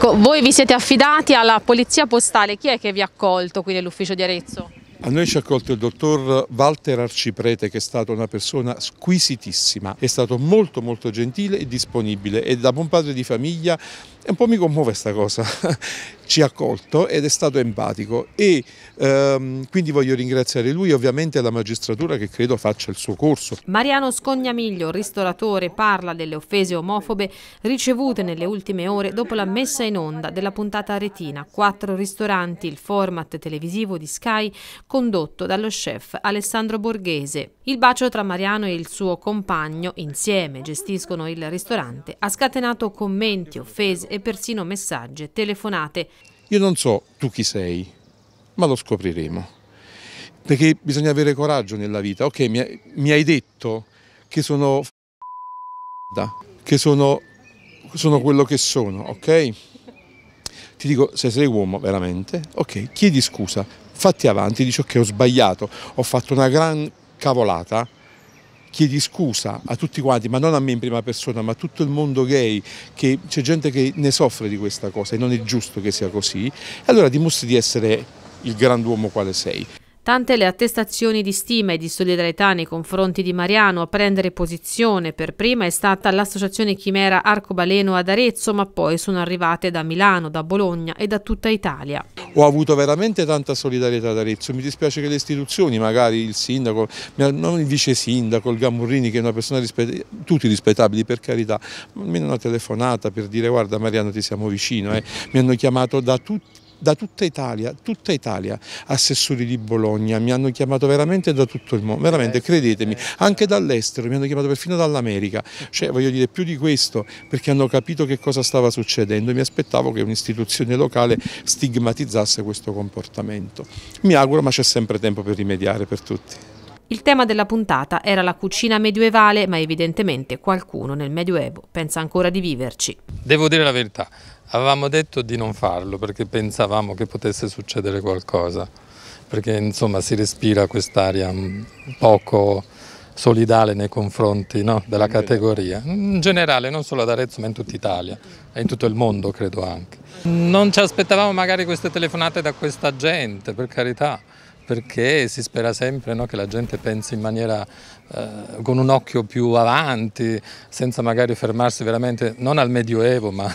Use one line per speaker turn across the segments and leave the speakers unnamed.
Ecco, voi vi siete affidati alla Polizia Postale, chi è che vi ha accolto qui nell'ufficio di Arezzo?
A noi ci ha accolto il dottor Walter Arciprete che è stata una persona squisitissima, è stato molto molto gentile e disponibile e da buon padre di famiglia e un po' mi commuove questa cosa, ci ha accolto ed è stato empatico e ehm, quindi voglio ringraziare lui e ovviamente la magistratura che credo faccia il suo corso.
Mariano Scognamiglio, ristoratore, parla delle offese omofobe ricevute nelle ultime ore dopo la messa in onda della puntata Retina, quattro ristoranti, il format televisivo di Sky condotto dallo chef Alessandro Borghese. Il bacio tra Mariano e il suo compagno, insieme gestiscono il ristorante, ha scatenato commenti, offese e e persino messaggi, telefonate.
Io non so tu chi sei, ma lo scopriremo. Perché bisogna avere coraggio nella vita. Ok, mi, hai detto che sono che sono, sono quello che sono, ok? Ti dico, se sei uomo veramente, ok, chiedi scusa, fatti avanti, dici ok ho sbagliato, ho fatto una gran cavolata, chiedi scusa a tutti quanti, ma non a me in prima persona, ma a tutto il mondo gay, che c'è gente che ne soffre di questa cosa e non è giusto che sia così, allora dimostri di essere il grand'uomo quale sei.
Tante le attestazioni di stima e di solidarietà nei confronti di Mariano a prendere posizione per prima è stata l'associazione Chimera Arcobaleno ad Arezzo, ma poi sono arrivate da Milano, da Bologna e da tutta Italia
ho avuto veramente tanta solidarietà ad Arezzo, mi dispiace che le istituzioni, magari il sindaco, non il vice sindaco, il Gamurrini che è una persona rispettabile, tutti rispettabili per carità, almeno una telefonata per dire guarda Mariano ti siamo vicino, eh. mi hanno chiamato da tutti da tutta Italia, tutta Italia, assessori di Bologna, mi hanno chiamato veramente da tutto il mondo, veramente eh credetemi, eh anche dall'estero, mi hanno chiamato perfino dall'America, cioè voglio dire più di questo perché hanno capito che cosa stava succedendo e mi aspettavo che un'istituzione locale stigmatizzasse questo comportamento. Mi auguro ma c'è sempre tempo per rimediare per tutti.
Il tema della puntata era la cucina medioevale, ma evidentemente qualcuno nel Medioevo pensa ancora di viverci.
Devo dire la verità, Avevamo detto di non farlo perché pensavamo che potesse succedere qualcosa, perché insomma si respira quest'aria mm, poco solidale nei confronti no, della categoria, in generale non solo ad Arezzo ma in tutta Italia e in tutto il mondo credo anche. Non ci aspettavamo magari queste telefonate da questa gente, per carità, perché si spera sempre no, che la gente pensi in maniera eh, con un occhio più avanti, senza magari fermarsi veramente non al Medioevo ma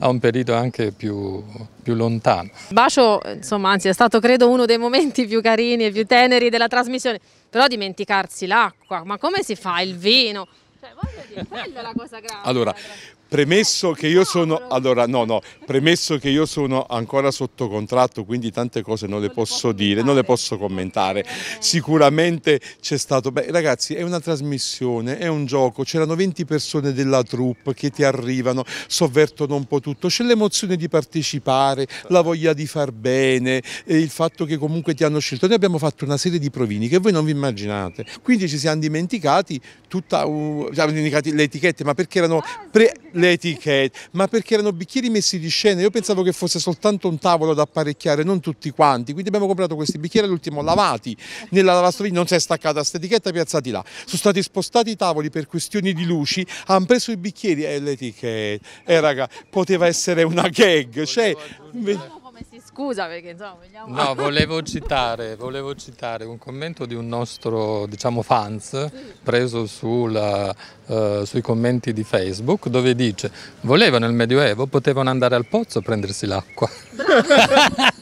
a un periodo anche più, più lontano.
Bacio, insomma, anzi è stato credo uno dei momenti più carini e più teneri della trasmissione, però dimenticarsi l'acqua, ma come si fa il vino? Cioè, voglio dire, quella è la cosa grave.
Allora, Premesso che, sono, allora, no, no, premesso che io sono ancora sotto contratto quindi tante cose non le posso dire non le posso commentare sicuramente c'è stato beh ragazzi è una trasmissione è un gioco c'erano 20 persone della troupe che ti arrivano sovvertono un po' tutto c'è l'emozione di partecipare la voglia di far bene eh, il fatto che comunque ti hanno scelto noi abbiamo fatto una serie di provini che voi non vi immaginate quindi ci siamo dimenticati tutta uh, le etichette ma perché erano pre le etichette, ma perché erano bicchieri messi di scena. Io pensavo che fosse soltanto un tavolo da apparecchiare, non tutti quanti. Quindi abbiamo comprato questi bicchieri all'ultimo lavati nella lavastoviglie, non si è staccata questa etichetta, piazzati là. Sono stati spostati i tavoli per questioni di luci, hanno preso i bicchieri e eh, le etichette. Eh raga, poteva essere una gag. Cioè,
scusa perché insomma
vogliamo... No, volevo citare, volevo citare, un commento di un nostro diciamo fans preso sulla, eh, sui commenti di Facebook dove dice volevano il Medioevo, potevano andare al pozzo a prendersi l'acqua.